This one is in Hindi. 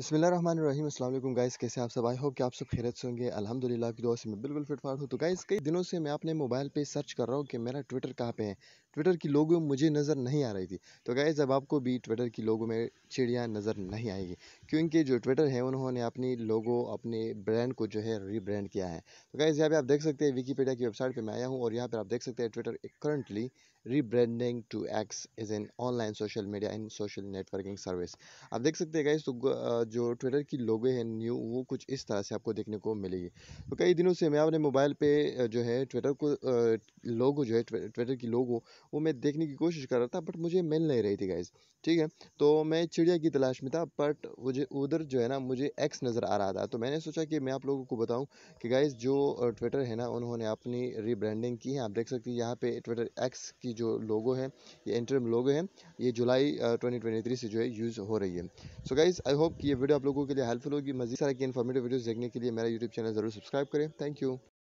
बसमिलीम अल्लाम गाइस कैसे आप सब आई होप कि आप सब खैरत से होंगे अल्हम्दुलिल्लाह की दुआ से मैं बिल्कुल फिटफाट हूँ तो गाइस कई दिनों से मैं अपने मोबाइल पे सर्च कर रहा हूँ कि मेरा ट्विटर कहाँ पे है ट्विटर की लोगो मुझे नज़र नहीं आ रही थी तो गए जब आपको भी ट्विटर की लोगो में चिड़ियाँ नज़र नहीं आएगी क्योंकि जो ट्विटर है उन्होंने अपनी लोगो अपने ब्रांड को जो है रीब्रांड किया है तो गैज़ यहाँ पे आप देख सकते हैं विकीपीडिया की वेबसाइट पर मैं आया हूँ और यहाँ पर आप देख सकते हैं Twitter currently rebranding to X is an online social media and social networking service आप देख सकते हैं गैस तो जो ट्विटर की लोगो है न्यू वो कुछ इस तरह से आपको देखने को मिलेगी तो कई दिनों से मैं अपने मोबाइल पे जो है ट्विटर को लोगो जो है ट्विटर की लोगो वो मैं देखने की कोशिश कर रहा था बट मुझे मिल नहीं रही थी गाइज ठीक है तो मैं चिड़िया की तलाश में था बट मुझे उधर जो है ना मुझे एक्स नज़र आ रहा था तो मैंने सोचा कि मैं आप लोगों को बताऊँ कि गाइज़ जो ट्विटर है ना उन्होंने अपनी रीब्रांडिंग की है आप देख सकते हैं यहाँ पे ट्विटर एक्स की जो लोगो है ये इंटरम लोगो है ये जुलाई ट्वेंटी से जो है यूज़ हो रही है सो गाइज़ आई होप कि ये वीडियो आप लोगों के लिए हेल्पफुल होगी मजीद सारा की इन्फॉर्मेटिव वीडियोज़ देखने के लिए मेरा यूट्यूब चैनल ज़रूर सब्सक्राइब करें थैंक यू